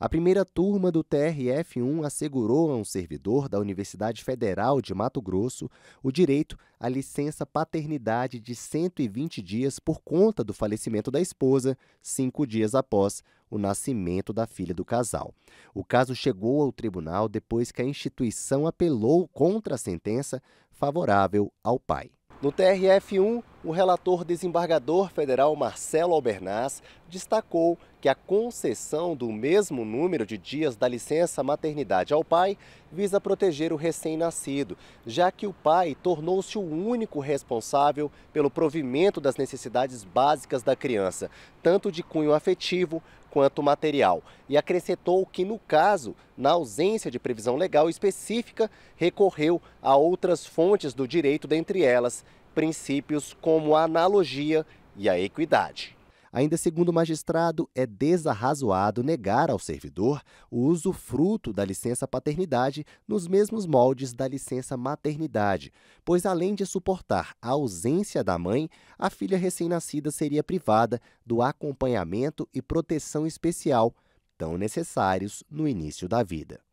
A primeira turma do TRF1 assegurou a um servidor da Universidade Federal de Mato Grosso o direito à licença paternidade de 120 dias por conta do falecimento da esposa, cinco dias após o nascimento da filha do casal. O caso chegou ao tribunal depois que a instituição apelou contra a sentença favorável ao pai. No TRF1, o relator desembargador federal Marcelo Albernaz destacou que a concessão do mesmo número de dias da licença maternidade ao pai visa proteger o recém-nascido, já que o pai tornou-se o único responsável pelo provimento das necessidades básicas da criança, tanto de cunho afetivo quanto material, e acrescentou que, no caso, na ausência de previsão legal específica, recorreu a outras fontes do direito, dentre elas princípios como a analogia e a equidade. Ainda segundo o magistrado, é desarrazoado negar ao servidor o uso fruto da licença paternidade nos mesmos moldes da licença maternidade, pois além de suportar a ausência da mãe, a filha recém-nascida seria privada do acompanhamento e proteção especial tão necessários no início da vida.